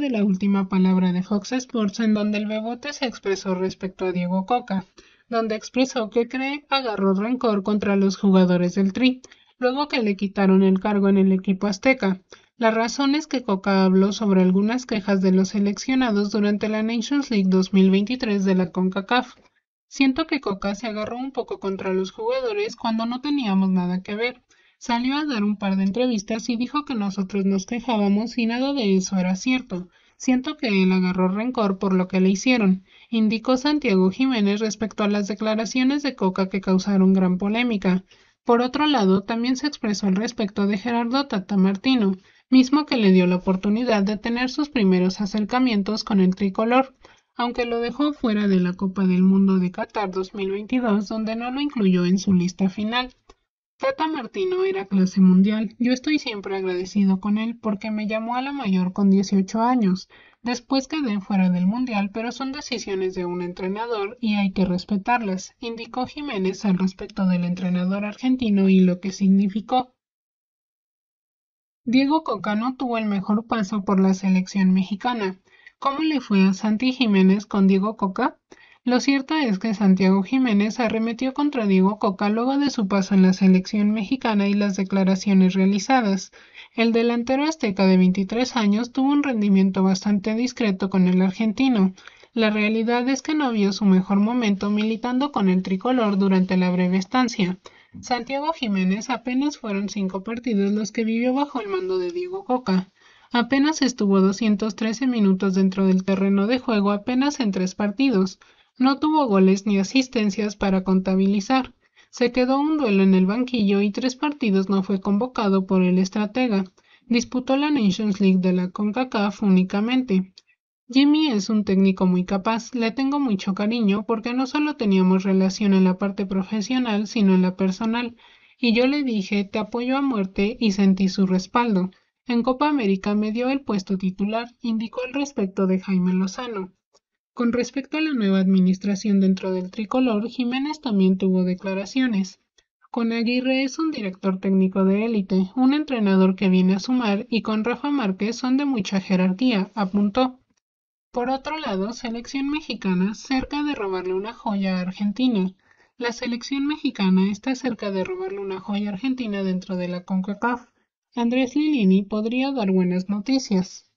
de la última palabra de Fox Sports en donde el Bebote se expresó respecto a Diego Coca, donde expresó que cree agarró rencor contra los jugadores del Tri, luego que le quitaron el cargo en el equipo azteca. La razón es que Coca habló sobre algunas quejas de los seleccionados durante la Nations League 2023 de la CONCACAF. Siento que Coca se agarró un poco contra los jugadores cuando no teníamos nada que ver. Salió a dar un par de entrevistas y dijo que nosotros nos quejábamos y nada de eso era cierto. Siento que él agarró rencor por lo que le hicieron, indicó Santiago Jiménez respecto a las declaraciones de Coca que causaron gran polémica. Por otro lado, también se expresó al respecto de Gerardo Tata Martino, mismo que le dio la oportunidad de tener sus primeros acercamientos con el tricolor, aunque lo dejó fuera de la Copa del Mundo de Qatar 2022, donde no lo incluyó en su lista final. Tata Martino era clase mundial. Yo estoy siempre agradecido con él porque me llamó a la mayor con 18 años. Después quedé fuera del mundial, pero son decisiones de un entrenador y hay que respetarlas, indicó Jiménez al respecto del entrenador argentino y lo que significó. Diego Coca no tuvo el mejor paso por la selección mexicana. ¿Cómo le fue a Santi Jiménez con Diego Coca? Lo cierto es que Santiago Jiménez arremetió contra Diego Coca luego de su paso en la selección mexicana y las declaraciones realizadas. El delantero azteca de 23 años tuvo un rendimiento bastante discreto con el argentino. La realidad es que no vio su mejor momento militando con el tricolor durante la breve estancia. Santiago Jiménez apenas fueron cinco partidos los que vivió bajo el mando de Diego Coca. Apenas estuvo 213 minutos dentro del terreno de juego apenas en tres partidos. No tuvo goles ni asistencias para contabilizar. Se quedó un duelo en el banquillo y tres partidos no fue convocado por el estratega. Disputó la Nations League de la CONCACAF únicamente. Jimmy es un técnico muy capaz, le tengo mucho cariño porque no solo teníamos relación en la parte profesional, sino en la personal, y yo le dije te apoyo a muerte y sentí su respaldo. En Copa América me dio el puesto titular, indicó al respecto de Jaime Lozano. Con respecto a la nueva administración dentro del tricolor, Jiménez también tuvo declaraciones. Con Aguirre es un director técnico de élite, un entrenador que viene a sumar y con Rafa Márquez son de mucha jerarquía, apuntó. Por otro lado, selección mexicana cerca de robarle una joya a Argentina. La selección mexicana está cerca de robarle una joya argentina dentro de la CONCACAF. Andrés Lilini podría dar buenas noticias.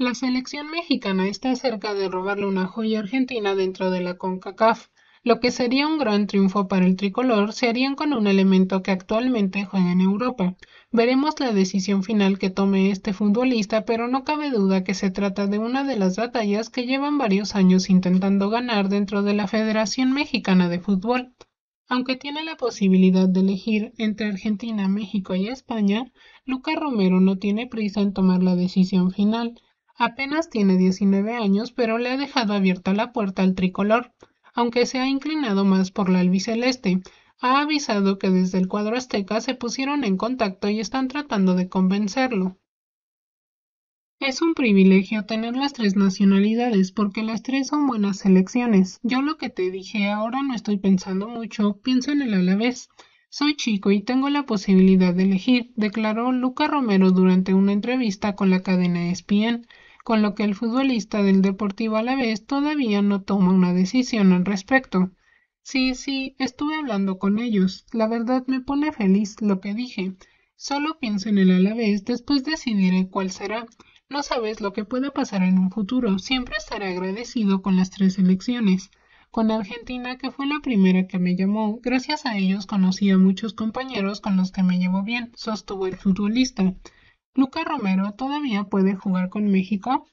La selección mexicana está cerca de robarle una joya argentina dentro de la CONCACAF. Lo que sería un gran triunfo para el tricolor se harían con un elemento que actualmente juega en Europa. Veremos la decisión final que tome este futbolista, pero no cabe duda que se trata de una de las batallas que llevan varios años intentando ganar dentro de la Federación Mexicana de Fútbol. Aunque tiene la posibilidad de elegir entre Argentina, México y España, Luca Romero no tiene prisa en tomar la decisión final Apenas tiene 19 años, pero le ha dejado abierta la puerta al tricolor, aunque se ha inclinado más por la albiceleste. Ha avisado que desde el cuadro azteca se pusieron en contacto y están tratando de convencerlo. Es un privilegio tener las tres nacionalidades porque las tres son buenas selecciones. Yo lo que te dije ahora no estoy pensando mucho, pienso en el vez. Soy chico y tengo la posibilidad de elegir, declaró Luca Romero durante una entrevista con la cadena ESPN con lo que el futbolista del Deportivo Alavés todavía no toma una decisión al respecto. Sí, sí, estuve hablando con ellos. La verdad me pone feliz lo que dije. Solo pienso en el Alavés, después decidiré cuál será. No sabes lo que pueda pasar en un futuro. Siempre estaré agradecido con las tres elecciones. Con Argentina, que fue la primera que me llamó, gracias a ellos conocí a muchos compañeros con los que me llevo bien, sostuvo el futbolista. ¿Luca Romero todavía puede jugar con México.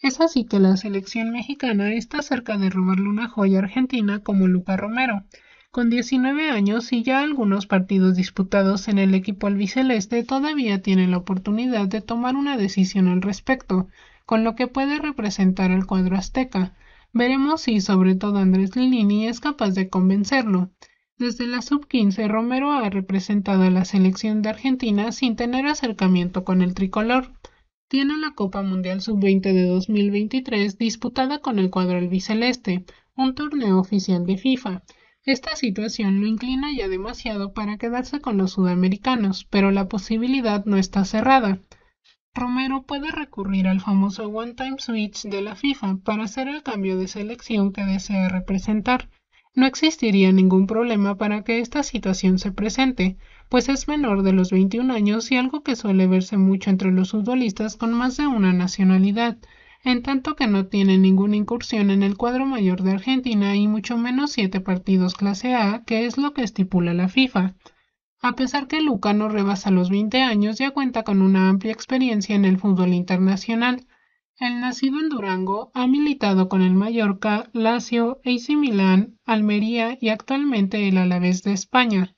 Es así que la selección mexicana está cerca de robarle una joya argentina como Luca Romero. Con 19 años y ya algunos partidos disputados en el equipo albiceleste, todavía tiene la oportunidad de tomar una decisión al respecto, con lo que puede representar al cuadro azteca. Veremos si sobre todo Andrés Lilini es capaz de convencerlo. Desde la sub 15 Romero ha representado a la selección de Argentina sin tener acercamiento con el tricolor. Tiene la Copa Mundial Sub-20 de 2023 disputada con el cuadro albiceleste, un torneo oficial de FIFA. Esta situación lo inclina ya demasiado para quedarse con los sudamericanos, pero la posibilidad no está cerrada. Romero puede recurrir al famoso One Time Switch de la FIFA para hacer el cambio de selección que desea representar no existiría ningún problema para que esta situación se presente, pues es menor de los 21 años y algo que suele verse mucho entre los futbolistas con más de una nacionalidad, en tanto que no tiene ninguna incursión en el cuadro mayor de Argentina y mucho menos siete partidos clase A, que es lo que estipula la FIFA. A pesar que Luca no rebasa los 20 años, ya cuenta con una amplia experiencia en el fútbol internacional, el nacido en Durango, ha militado con el Mallorca, Lazio, AC Milan, Almería y actualmente el Alavés de España.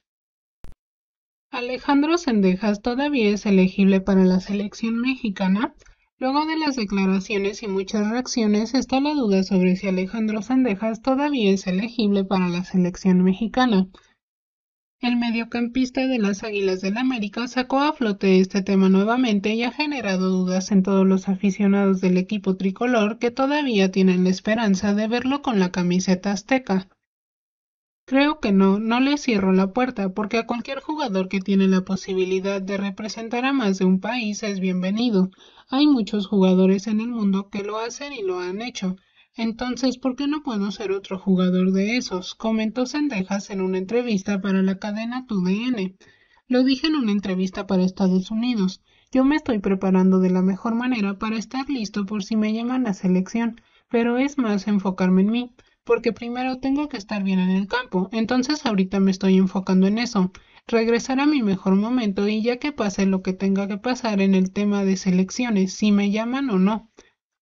Alejandro Sendejas todavía es elegible para la selección mexicana. Luego de las declaraciones y muchas reacciones está la duda sobre si Alejandro Sendejas todavía es elegible para la selección mexicana. El mediocampista de las Águilas del América sacó a flote este tema nuevamente y ha generado dudas en todos los aficionados del equipo tricolor que todavía tienen la esperanza de verlo con la camiseta azteca. Creo que no, no le cierro la puerta porque a cualquier jugador que tiene la posibilidad de representar a más de un país es bienvenido. Hay muchos jugadores en el mundo que lo hacen y lo han hecho, entonces, ¿por qué no puedo ser otro jugador de esos? comentó Sendejas en una entrevista para la cadena TUDN. Lo dije en una entrevista para Estados Unidos. Yo me estoy preparando de la mejor manera para estar listo por si me llaman a selección, pero es más enfocarme en mí, porque primero tengo que estar bien en el campo, entonces ahorita me estoy enfocando en eso, regresar a mi mejor momento y ya que pase lo que tenga que pasar en el tema de selecciones, si me llaman o no.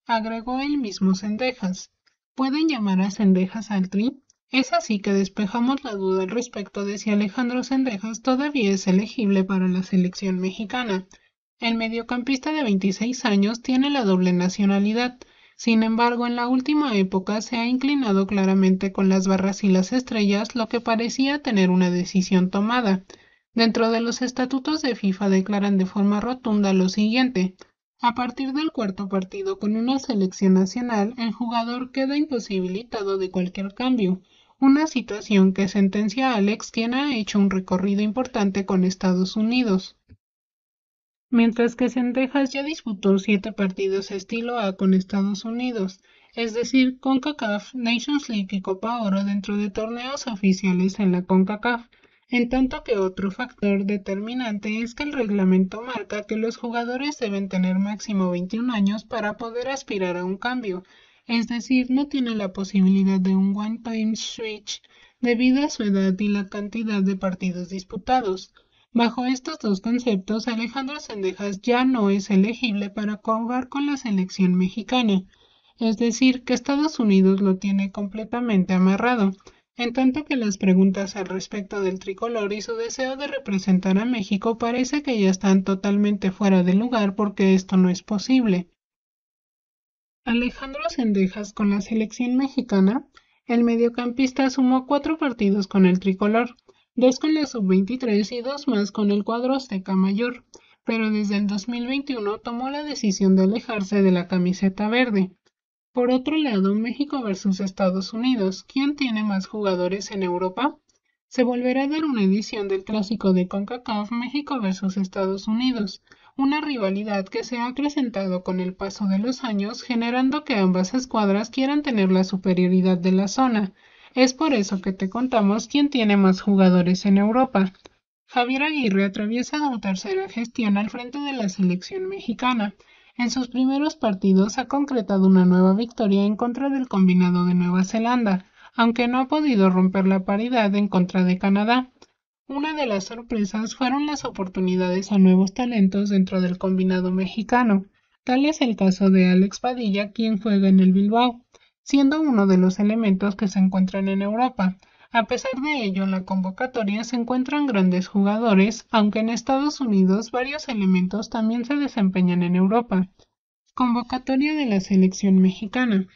Agregó el mismo Cendejas. ¿Pueden llamar a Cendejas al TRI? Es así que despejamos la duda al respecto de si Alejandro Cendejas todavía es elegible para la selección mexicana. El mediocampista de 26 años tiene la doble nacionalidad. Sin embargo, en la última época se ha inclinado claramente con las barras y las estrellas, lo que parecía tener una decisión tomada. Dentro de los estatutos de FIFA declaran de forma rotunda lo siguiente: a partir del cuarto partido con una selección nacional, el jugador queda imposibilitado de cualquier cambio, una situación que sentencia a Alex quien ha hecho un recorrido importante con Estados Unidos. Mientras que Sendejas ya disputó siete partidos estilo A con Estados Unidos, es decir, CONCACAF, Nations League y Copa Oro dentro de torneos oficiales en la CONCACAF, en tanto que otro factor determinante es que el reglamento marca que los jugadores deben tener máximo 21 años para poder aspirar a un cambio, es decir, no tiene la posibilidad de un one-time switch debido a su edad y la cantidad de partidos disputados. Bajo estos dos conceptos, Alejandro Sendejas ya no es elegible para jugar con la selección mexicana, es decir, que Estados Unidos lo tiene completamente amarrado, en tanto que las preguntas al respecto del tricolor y su deseo de representar a México parece que ya están totalmente fuera de lugar porque esto no es posible. Alejandro Sendejas con la selección mexicana, el mediocampista sumó cuatro partidos con el tricolor, dos con la sub-23 y dos más con el cuadro Azteca Mayor, pero desde el 2021 tomó la decisión de alejarse de la camiseta verde. Por otro lado, México versus Estados Unidos, ¿quién tiene más jugadores en Europa? Se volverá a dar una edición del clásico de CONCACAF México versus Estados Unidos, una rivalidad que se ha acrecentado con el paso de los años, generando que ambas escuadras quieran tener la superioridad de la zona. Es por eso que te contamos quién tiene más jugadores en Europa. Javier Aguirre atraviesa una tercera gestión al frente de la selección mexicana en sus primeros partidos ha concretado una nueva victoria en contra del combinado de Nueva Zelanda, aunque no ha podido romper la paridad en contra de Canadá. Una de las sorpresas fueron las oportunidades a nuevos talentos dentro del combinado mexicano. Tal es el caso de Alex Padilla, quien juega en el Bilbao, siendo uno de los elementos que se encuentran en Europa. A pesar de ello, en la convocatoria se encuentran grandes jugadores, aunque en Estados Unidos varios elementos también se desempeñan en Europa. Convocatoria de la selección mexicana.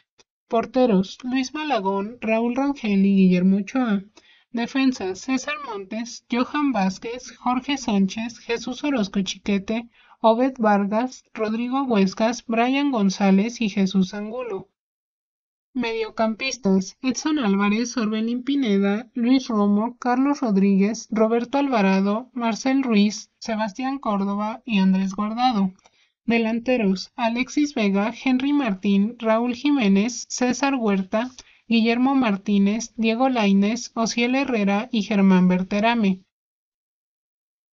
Porteros: Luis Malagón, Raúl Rangel y Guillermo Ochoa. Defensas: César Montes, Johan Vázquez, Jorge Sánchez, Jesús Orozco Chiquete, Obed Vargas, Rodrigo Huescas, Brian González y Jesús Angulo. Mediocampistas: Edson Álvarez, Orbelín Pineda, Luis Romo, Carlos Rodríguez, Roberto Alvarado, Marcel Ruiz, Sebastián Córdoba y Andrés Guardado. Delanteros: Alexis Vega, Henry Martín, Raúl Jiménez, César Huerta, Guillermo Martínez, Diego Laines, Ociel Herrera y Germán Berterame.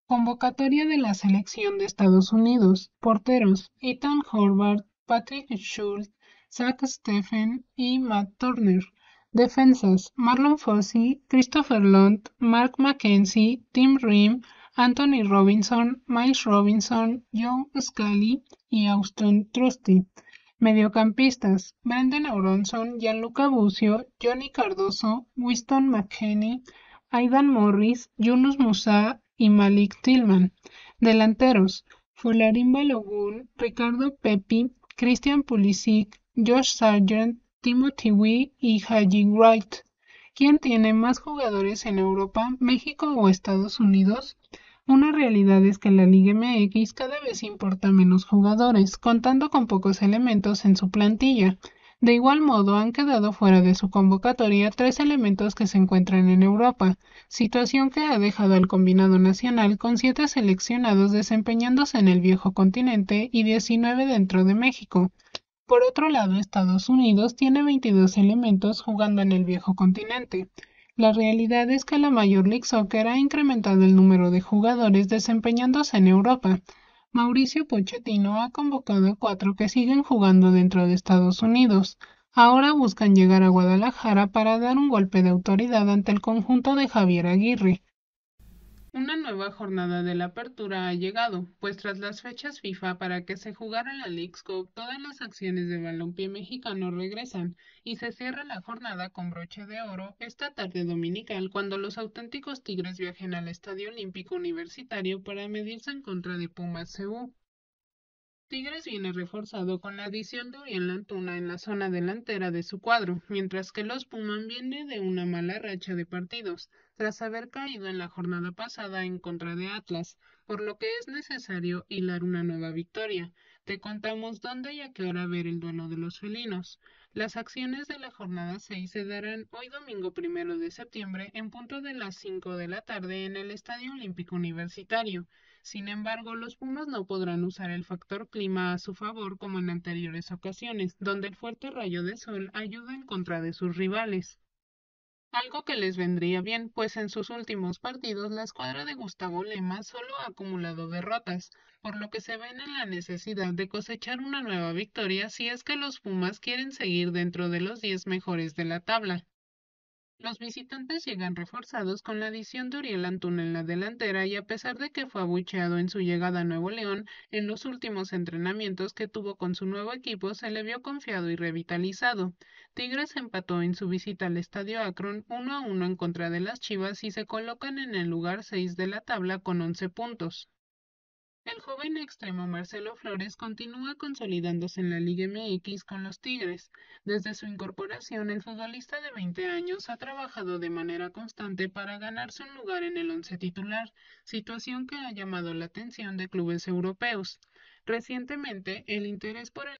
Convocatoria de la selección de Estados Unidos. Porteros: Ethan Horvath, Patrick Schultz, Zach Steffen y Matt Turner. Defensas: Marlon Fossey, Christopher Lund, Mark McKenzie, Tim Rim, Anthony Robinson, Miles Robinson, John Scully y Austin Trusty. Mediocampistas: Brandon Auronson, Gianluca Bucio, Johnny Cardoso, Winston McKenney, Aidan Morris, Yunus Musa y Malik Tillman. Delanteros: Folarin Balogun, Ricardo Pepi, Christian Pulisic, Josh Sargent, Timothy Wee y Haji Wright. ¿Quién tiene más jugadores en Europa, México o Estados Unidos? Una realidad es que la Liga MX cada vez importa menos jugadores, contando con pocos elementos en su plantilla. De igual modo, han quedado fuera de su convocatoria tres elementos que se encuentran en Europa, situación que ha dejado al combinado nacional con siete seleccionados desempeñándose en el viejo continente y diecinueve dentro de México. Por otro lado, Estados Unidos tiene 22 elementos jugando en el viejo continente. La realidad es que la Major League Soccer ha incrementado el número de jugadores desempeñándose en Europa. Mauricio Pochettino ha convocado a cuatro que siguen jugando dentro de Estados Unidos. Ahora buscan llegar a Guadalajara para dar un golpe de autoridad ante el conjunto de Javier Aguirre. Una nueva jornada de la apertura ha llegado, pues tras las fechas FIFA para que se jugara la Leagues Cup, todas las acciones de balompié mexicano regresan y se cierra la jornada con broche de oro esta tarde dominical cuando los auténticos Tigres viajen al Estadio Olímpico Universitario para medirse en contra de Pumas Tigres viene reforzado con la adición de Uriel Antuna en la zona delantera de su cuadro, mientras que los Pumas viene de una mala racha de partidos, tras haber caído en la jornada pasada en contra de Atlas, por lo que es necesario hilar una nueva victoria. Te contamos dónde y a qué hora ver el duelo de los felinos. Las acciones de la jornada 6 se darán hoy domingo primero de septiembre en punto de las 5 de la tarde en el Estadio Olímpico Universitario. Sin embargo, los Pumas no podrán usar el factor clima a su favor como en anteriores ocasiones, donde el fuerte rayo de sol ayuda en contra de sus rivales. Algo que les vendría bien, pues en sus últimos partidos la escuadra de Gustavo Lema solo ha acumulado derrotas, por lo que se ven en la necesidad de cosechar una nueva victoria si es que los Pumas quieren seguir dentro de los 10 mejores de la tabla. Los visitantes llegan reforzados con la adición de Uriel Antuna en la delantera y a pesar de que fue abucheado en su llegada a Nuevo León, en los últimos entrenamientos que tuvo con su nuevo equipo se le vio confiado y revitalizado. Tigres empató en su visita al Estadio Akron 1 a 1 en contra de las Chivas y se colocan en el lugar 6 de la tabla con 11 puntos. El joven extremo Marcelo Flores continúa consolidándose en la Liga MX con los Tigres. Desde su incorporación, el futbolista de 20 años ha trabajado de manera constante para ganarse un lugar en el once titular, situación que ha llamado la atención de clubes europeos. Recientemente, el interés por el